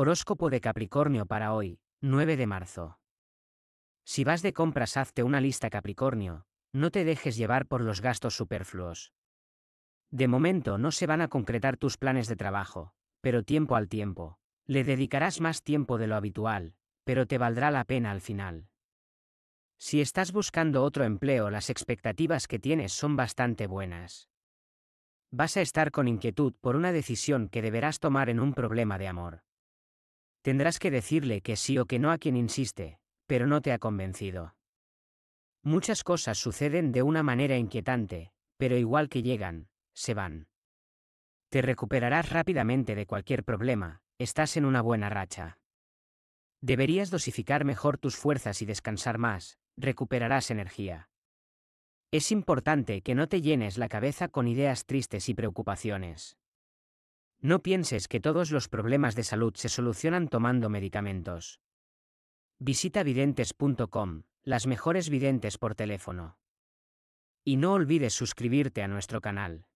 Horóscopo de Capricornio para hoy, 9 de marzo. Si vas de compras, hazte una lista Capricornio, no te dejes llevar por los gastos superfluos. De momento no se van a concretar tus planes de trabajo, pero tiempo al tiempo, le dedicarás más tiempo de lo habitual, pero te valdrá la pena al final. Si estás buscando otro empleo, las expectativas que tienes son bastante buenas. Vas a estar con inquietud por una decisión que deberás tomar en un problema de amor. Tendrás que decirle que sí o que no a quien insiste, pero no te ha convencido. Muchas cosas suceden de una manera inquietante, pero igual que llegan, se van. Te recuperarás rápidamente de cualquier problema, estás en una buena racha. Deberías dosificar mejor tus fuerzas y descansar más, recuperarás energía. Es importante que no te llenes la cabeza con ideas tristes y preocupaciones. No pienses que todos los problemas de salud se solucionan tomando medicamentos. Visita videntes.com, las mejores videntes por teléfono. Y no olvides suscribirte a nuestro canal.